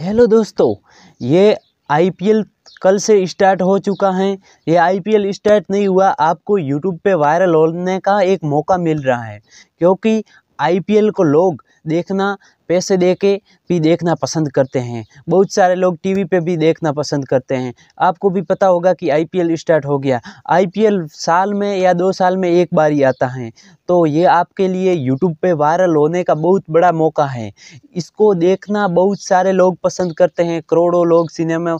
hello दोस्तों ये IPL कल से स्टार्ट हो चुका है ये आईपीएल स्टार्ट नहीं हुआ आपको यूट्यूब पे वायरल होने का एक मौका मिल रहा है क्योंकि आईपीएल को लोग देखना पैसे दे के भी देखना पसंद करते हैं बहुत सारे लोग टी वी पे भी देखना पसंद करते हैं आपको भी पता होगा कि आई पी एल स्टार्ट हो गया आई पी एल साल में या दो साल में एक बार ही आता है तो ये आपके लिए यूट्यूब पे वायरल होने का बहुत बड़ा मौका है इसको देखना बहुत सारे लोग पसंद करते हैं करोड़ों लोग सिनेमा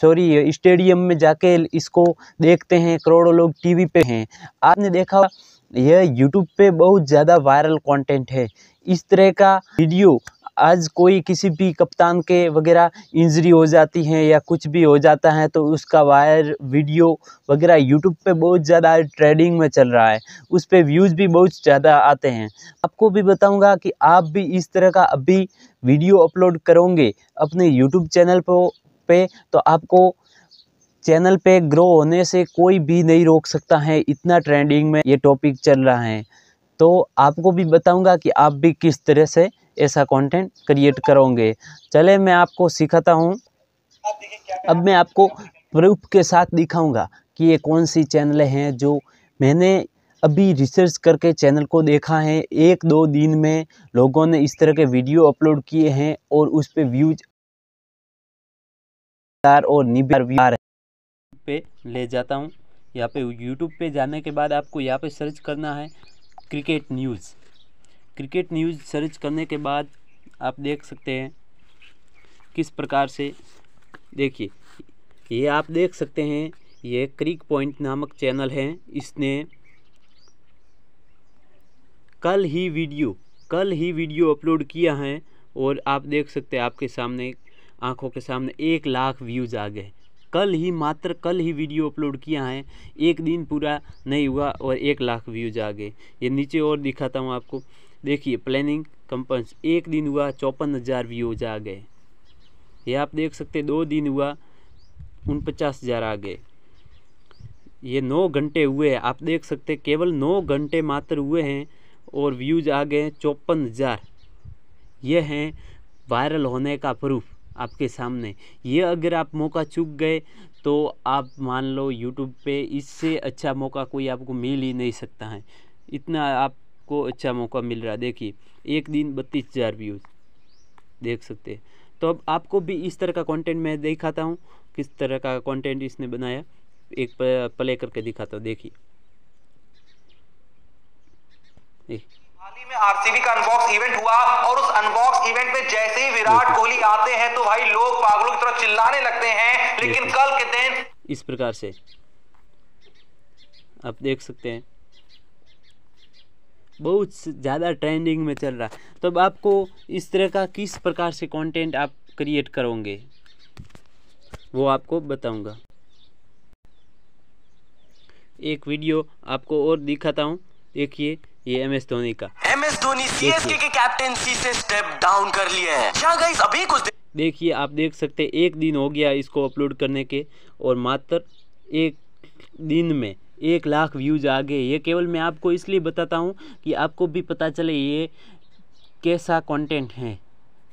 सॉरी स्टेडियम में जाके इसको देखते हैं करोड़ों लोग टी पे हैं आपने देखा यह यूट्यूब पे बहुत ज़्यादा वायरल कंटेंट है इस तरह का वीडियो आज कोई किसी भी कप्तान के वगैरह इंजरी हो जाती है या कुछ भी हो जाता है तो उसका वायर वीडियो वगैरह यूट्यूब पे बहुत ज़्यादा ट्रेडिंग में चल रहा है उस पर व्यूज़ भी बहुत ज़्यादा आते हैं आपको भी बताऊंगा कि आप भी इस तरह का अभी वीडियो अपलोड करोगे अपने यूट्यूब चैनल पे तो आपको चैनल पे ग्रो होने से कोई भी नहीं रोक सकता है इतना ट्रेंडिंग में ये टॉपिक चल रहा है तो आपको भी बताऊंगा कि आप भी किस तरह से ऐसा कंटेंट क्रिएट करोगे चले मैं आपको सिखाता हूँ अब मैं आपको प्रूफ के साथ दिखाऊंगा कि ये कौन सी चैनल हैं जो मैंने अभी रिसर्च करके चैनल को देखा है एक दो दिन में लोगों ने इस तरह के वीडियो अपलोड किए हैं और उस पर व्यूज और निबार पे ले जाता हूँ यहाँ पे यूट्यूब पे जाने के बाद आपको यहाँ पे सर्च करना है cricket news cricket news search करने के बाद आप देख सकते हैं किस प्रकार से देखिए ये आप देख सकते हैं ये क्रिक पॉइंट नामक चैनल है इसने कल ही वीडियो कल ही वीडियो अपलोड किया है और आप देख सकते हैं आपके सामने आंखों के सामने एक लाख व्यूज़ आ गए कल ही मात्र कल ही वीडियो अपलोड किया है एक दिन पूरा नहीं हुआ और एक लाख व्यूज आ गए ये नीचे और दिखाता हूँ आपको देखिए प्लानिंग कंपन्स एक दिन हुआ चौपन हज़ार व्यूज आ गए ये आप देख सकते दो दिन हुआ उन पचास हज़ार आ गए ये नौ घंटे हुए हैं आप देख सकते केवल नौ घंटे मात्र हुए हैं और व्यूज आ गए चौपन हज़ार ये हैं वायरल होने का प्रूफ आपके सामने ये अगर आप मौका चूक गए तो आप मान लो यूट्यूब पे इससे अच्छा मौका कोई आपको मिल ही नहीं सकता है इतना आपको अच्छा मौका मिल रहा है देखिए एक दिन बत्तीस हज़ार व्यूज़ देख सकते हैं तो अब आपको भी इस तरह का कंटेंट मैं दिखाता हूँ किस तरह का कंटेंट इसने बनाया एक प्ले करके दिखाता हूँ देखिए देखिए में आरसीबी का अनबॉक्स इवेंट हुआ और उस अनबॉक्स इवेंट में जैसे ही विराट कोहली आते हैं तो भाई लोग पागलों की तरह चिल्लाने लगते हैं लेकिन कल के दिन इस प्रकार से आप देख सकते हैं बहुत ज़्यादा ट्रेंडिंग में चल रहा तो तब आपको इस तरह का किस प्रकार से कंटेंट आप क्रिएट करोगे वो आपको बताऊंगा एक वीडियो आपको और दिखाता हूँ देखिए ये एम एस धोनी का M S Dhoni C S K captaincy से स्टेप डाउन कर लिए हैं गाइस अभी कुछ देखिए आप देख सकते हैं एक दिन हो गया इसको अपलोड करने के और मात्र एक दिन में एक लाख व्यूज आ गए ये केवल मैं आपको इसलिए बताता हूँ कि आपको भी पता चले ये कैसा कंटेंट है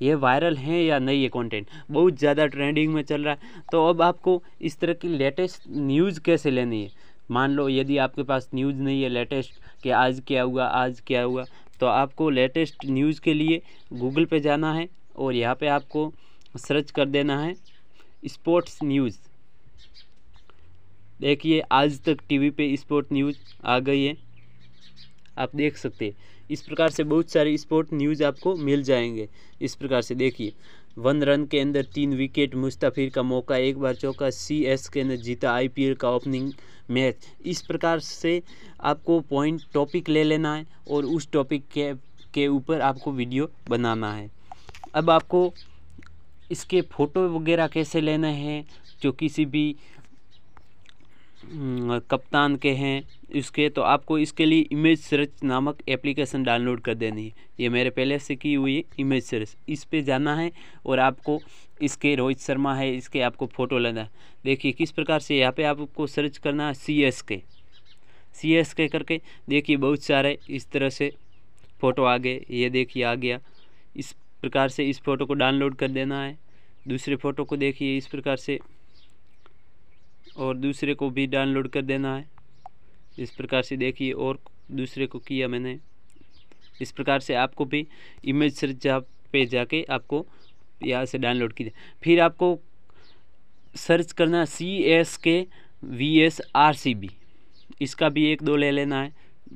ये वायरल है या नहीं ये कंटेंट बहुत ज़्यादा ट्रेंडिंग में चल रहा है तो अब आपको इस तरह की लेटेस्ट न्यूज़ कैसे लेनी है मान लो यदि आपके पास न्यूज़ नहीं है लेटेस्ट कि आज क्या हुआ आज क्या हुआ तो आपको लेटेस्ट न्यूज़ के लिए गूगल पे जाना है और यहाँ पे आपको सर्च कर देना है स्पोर्ट्स न्यूज़ देखिए आज तक टीवी पे स्पोर्ट न्यूज़ आ गई है आप देख सकते हैं इस प्रकार से बहुत सारी स्पोर्ट न्यूज़ आपको मिल जाएंगे इस प्रकार से देखिए वन रन के अंदर तीन विकेट मुस्तफ़िर का मौका एक बार चौका सी एस के ने जीता आईपीएल का ओपनिंग मैच इस प्रकार से आपको पॉइंट टॉपिक ले लेना है और उस टॉपिक के के ऊपर आपको वीडियो बनाना है अब आपको इसके फ़ोटो वगैरह कैसे लेना है जो किसी भी कप्तान के हैं इसके तो आपको इसके लिए इमेज सर्च नामक एप्लीकेशन डाउनलोड कर देनी है ये मेरे पहले से की हुई इमेज सर्च इस पे जाना है और आपको इसके रोहित शर्मा है इसके आपको फ़ोटो लेना है देखिए किस प्रकार से यहाँ पे आपको सर्च करना है सी एस के सी एस के करके देखिए बहुत सारे इस तरह से फ़ोटो आ गए ये देखिए आ गया इस प्रकार से इस फ़ोटो को डाउनलोड कर देना है दूसरे फ़ोटो को देखिए इस प्रकार से और दूसरे को भी डाउनलोड कर देना है इस प्रकार से देखिए और दूसरे को किया मैंने इस प्रकार से आपको भी इमेज सर्च पे जाके आपको यहाँ से डाउनलोड की फिर आपको सर्च करना C S K V S R C B इसका भी एक दो ले लेना है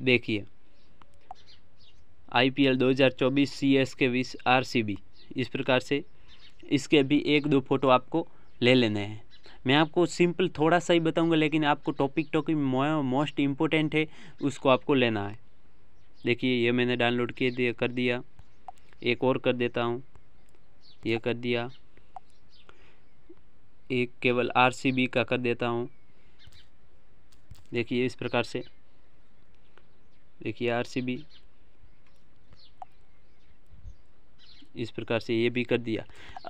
देखिए आई पी एल दो हज़ार चौबीस C S K V R C B इस प्रकार से इसके भी एक दो फ़ोटो आपको ले लेने हैं मैं आपको सिंपल थोड़ा सा ही बताऊंगा लेकिन आपको टॉपिक टॉपिक मोस्ट इम्पोर्टेंट है उसको आपको लेना है देखिए ये मैंने डाउनलोड किए दिया कर दिया एक और कर देता हूँ ये कर दिया एक केवल आर का कर देता हूँ देखिए इस प्रकार से देखिए बी इस प्रकार से ये भी कर दिया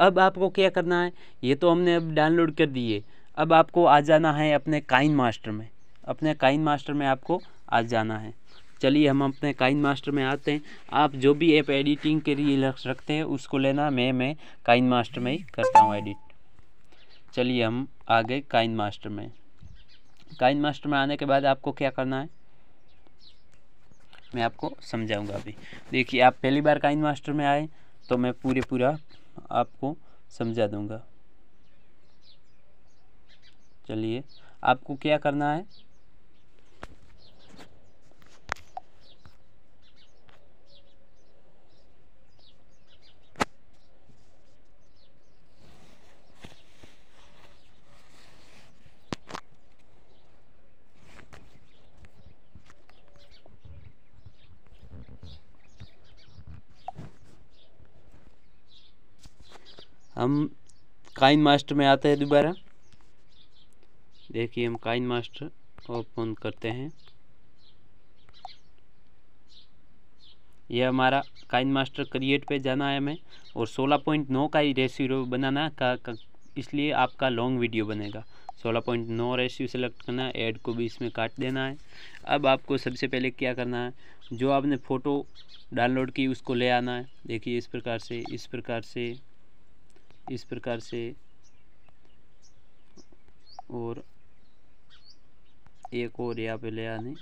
अब आपको क्या करना है ये तो हमने अब डाउनलोड कर दिए अब आपको आ जाना है अपने काइन मास्टर में अपने काइन मास्टर में आपको आ जाना है चलिए हम अपने काइन मास्टर में आते हैं आप जो भी ऐप एडिटिंग के लिए लक्ष्य रखते हैं उसको लेना मैं मैं काइन मास्टर में ही करता हूँ एडिट चलिए हम आ गए काइन मास्टर में काइन मास्टर में आने के बाद आपको क्या करना है मैं आपको समझाऊंगा अभी देखिए आप पहली बार काइन मास्टर में आए तो मैं पूरे पूरा आपको समझा दूंगा चलिए आपको क्या करना है हम काइन मास्टर में आते हैं दोबारा देखिए हम काइन मास्टर ओपन करते हैं यह हमारा काइन मास्टर क्रिएट पे जाना है हमें और 16.9 का ही रेशियो बनाना का, का इसलिए आपका लॉन्ग वीडियो बनेगा 16.9 रेशियो सेलेक्ट करना है एड को भी इसमें काट देना है अब आपको सबसे पहले क्या करना है जो आपने फ़ोटो डाउनलोड की उसको ले आना है देखिए इस प्रकार से इस प्रकार से इस प्रकार से और एक और यहाँ पे ले आने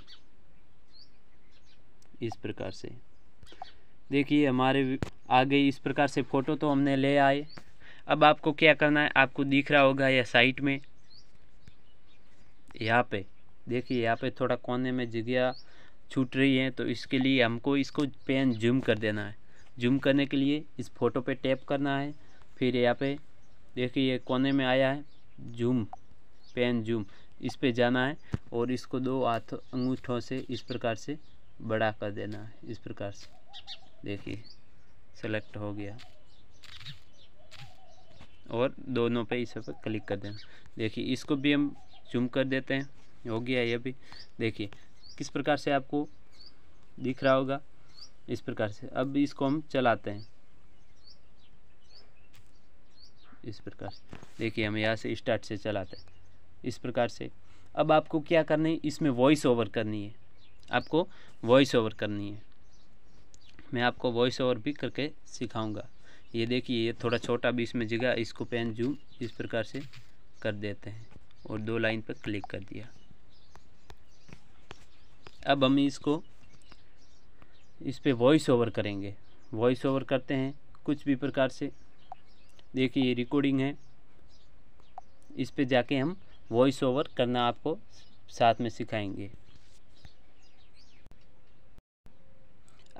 इस प्रकार से देखिए हमारे आगे इस प्रकार से फ़ोटो तो हमने ले आए अब आपको क्या करना है आपको दिख रहा होगा या साइट में यहाँ पे देखिए यहाँ पे थोड़ा कोने में जगह छूट रही है तो इसके लिए हमको इसको पेन जूम कर देना है जूम करने के लिए इस फोटो पे टैप करना है फिर यहाँ पे देखिए कोने में आया है जूम पेन जूम इस पे जाना है और इसको दो हाथ अंगूठों से इस प्रकार से बड़ा कर देना है इस प्रकार से देखिए सेलेक्ट हो गया और दोनों पे इस पर क्लिक कर देना देखिए इसको भी हम जूम कर देते हैं हो गया ये भी देखिए किस प्रकार से आपको दिख रहा होगा इस प्रकार से अब इसको हम चलाते हैं इस प्रकार से देखिए हम यहाँ से स्टार्ट से चलाते हैं इस प्रकार से अब आपको क्या करना है इसमें वॉइस ओवर करनी है आपको वॉइस ओवर करनी है मैं आपको वॉइस ओवर भी करके सिखाऊंगा ये देखिए ये थोड़ा छोटा भी इसमें जगह इसको पेन जूम इस प्रकार से कर देते हैं और दो लाइन पर क्लिक कर दिया अब हम इसको इस पर वॉइस ओवर करेंगे वॉइस ओवर करते हैं कुछ भी प्रकार से देखिए ये रिकॉर्डिंग है इस पे जाके हम वॉइस ओवर करना आपको साथ में सिखाएंगे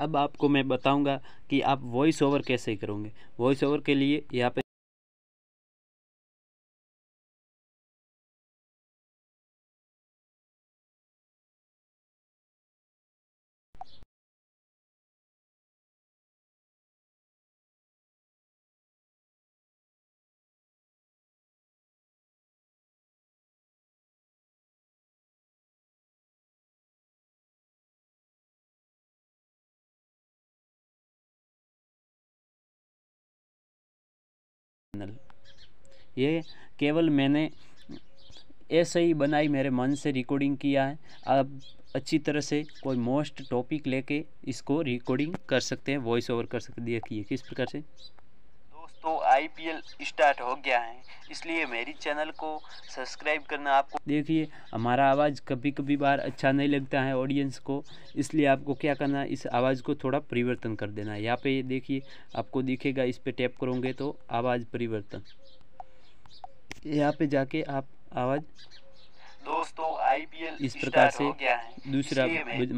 अब आपको मैं बताऊंगा कि आप वॉइस ओवर कैसे करोगे वॉइस ओवर के लिए यहाँ पे चैनल ये केवल मैंने ऐसे ही बनाई मेरे मन से रिकॉर्डिंग किया है आप अच्छी तरह से कोई मोस्ट टॉपिक लेके इसको रिकॉर्डिंग कर सकते हैं वॉइस ओवर कर सकते हैं देखिए किस प्रकार से तो आईपीएल स्टार्ट हो गया है इसलिए मेरी चैनल को सब्सक्राइब करना आपको देखिए हमारा आवाज़ कभी कभी बार अच्छा नहीं लगता है ऑडियंस को इसलिए आपको क्या करना है इस आवाज़ को थोड़ा परिवर्तन कर देना है यहाँ पे देखिए आपको दिखेगा इस पर टैप करोगे तो आवाज़ परिवर्तन यहाँ पे जाके आप आवाज़ दोस्तों आईपीएल इस प्रकार से दूसरा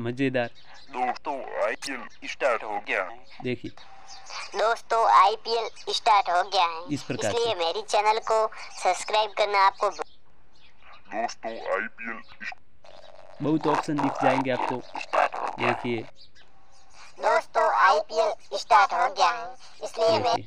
मज़ेदार दोस्तों आईपीएल स्टार्ट हो गया है देखिए दोस्तों आईपीएल स्टार्ट हो गया है इस प्रकार इसलिए मेरी चैनल को सब्सक्राइब करना आपको दोस्तों आईपीएल बहुत ऑप्शन दिख जाएंगे आपको देखिए दोस्तों आईपीएल स्टार्ट हो गया है इसलिए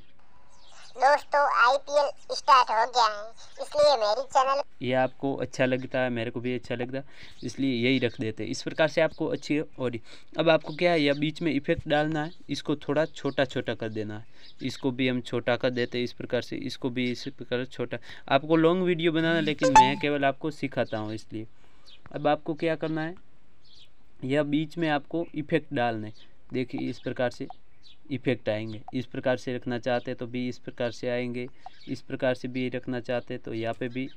दोस्तों आईपीएल स्टार्ट हो गया है इसलिए मेरी चैनल ये आपको अच्छा लगता है मेरे को भी अच्छा लगता है इसलिए यही रख देते इस प्रकार से आपको अच्छी और अब आपको क्या है या बीच में इफेक्ट डालना है इसको थोड़ा छोटा छोटा कर देना है इसको भी हम छोटा कर देते हैं इस प्रकार से इसको भी इस प्रकार छोटा आपको लॉन्ग वीडियो बनाना लेकिन मैं केवल आपको सिखाता हूँ इसलिए अब आपको क्या करना है यह बीच में आपको इफेक्ट डालना है देखिए इस प्रकार से इफ़ेक्ट आएंगे इस प्रकार से रखना चाहते तो भी इस प्रकार से आएंगे इस प्रकार से भी रखना चाहते तो यहाँ पे भी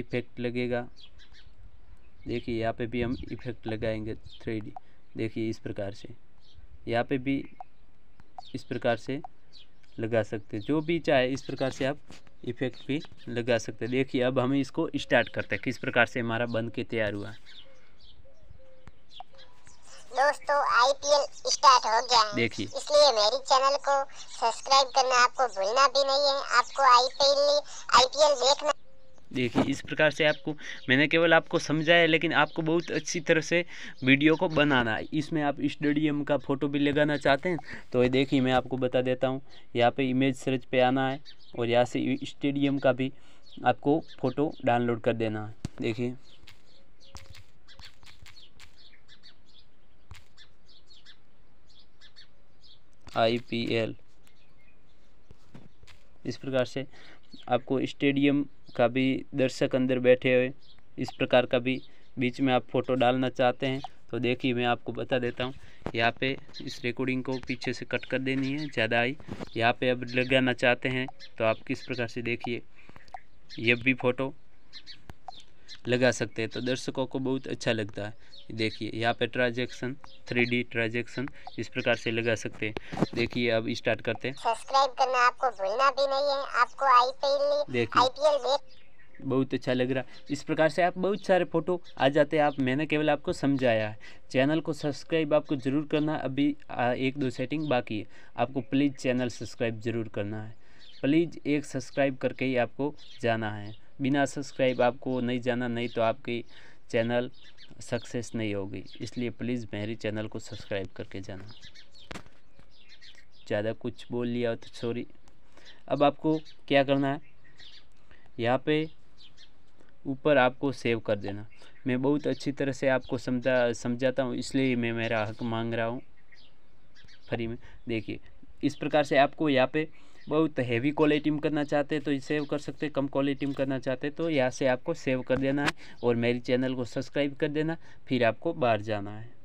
इफ़ेक्ट लगेगा देखिए यहाँ पे भी हम इफ़ेक्ट लगाएंगे थ्री देखिए इस प्रकार से यहाँ पे भी इस प्रकार से लगा सकते हैं जो भी चाहे इस प्रकार से आप इफ़ेक्ट भी लगा सकते हैं देखिए अब हम इसको स्टार्ट करते हैं किस प्रकार से हमारा बन के तैयार हुआ दोस्तों आईपीएल स्टार्ट हो गया है इसलिए मेरी चैनल को सब्सक्राइब करना आपको भूलना भी नहीं है आपको आईपीएल आईपीएल देखना देखिए इस प्रकार से आपको मैंने केवल आपको समझाया लेकिन आपको बहुत अच्छी तरह से वीडियो को बनाना है इसमें आप स्टेडियम का फ़ोटो भी लगाना चाहते हैं तो ये देखिए मैं आपको बता देता हूँ यहाँ पे इमेज सर्च पे आना है और यहाँ से स्टेडियम का भी आपको फ़ोटो डाउनलोड कर देना है देखिए आईपीएल इस प्रकार से आपको स्टेडियम का भी दर्शक अंदर बैठे हुए इस प्रकार का भी बीच में आप फ़ोटो डालना चाहते हैं तो देखिए मैं आपको बता देता हूँ यहाँ पे इस रिकॉर्डिंग को पीछे से कट कर देनी है ज़्यादा आई यहाँ पे अब लगाना चाहते हैं तो आप किस प्रकार से देखिए ये भी फ़ोटो लगा सकते हैं तो दर्शकों को बहुत अच्छा लगता है देखिए यहाँ पे ट्रांजेक्शन थ्री डी ट्रांजेक्शन इस प्रकार से लगा सकते हैं देखिए अब स्टार्ट करते हैं सब्सक्राइब करना आपको भूलना भी नहीं है आपको आईपीएल देखिए बहुत अच्छा लग रहा है इस प्रकार से आप बहुत सारे फ़ोटो आ जाते हैं आप मैंने केवल आपको समझाया है चैनल को सब्सक्राइब आपको ज़रूर करना अभी एक दो सेटिंग बाकी है आपको प्लीज़ चैनल सब्सक्राइब ज़रूर करना है प्लीज़ एक सब्सक्राइब करके ही आपको जाना है बिना सब्सक्राइब आपको नहीं जाना नहीं तो आपकी चैनल सक्सेस नहीं होगी इसलिए प्लीज़ मेरे चैनल को सब्सक्राइब करके जाना ज़्यादा कुछ बोल लिया तो सॉरी अब आपको क्या करना है यहाँ पे ऊपर आपको सेव कर देना मैं बहुत अच्छी तरह से आपको समझा समझाता हूँ इसलिए मैं मेरा हक मांग रहा हूँ फ्री में देखिए इस प्रकार से आपको यहाँ पे बहुत हैवी क्वालिटी में करना चाहते हैं तो ये सेव कर सकते हैं कम क्वालिटी में करना चाहते हैं तो यहाँ से आपको सेव कर देना है और मेरी चैनल को सब्सक्राइब कर देना फिर आपको बाहर जाना है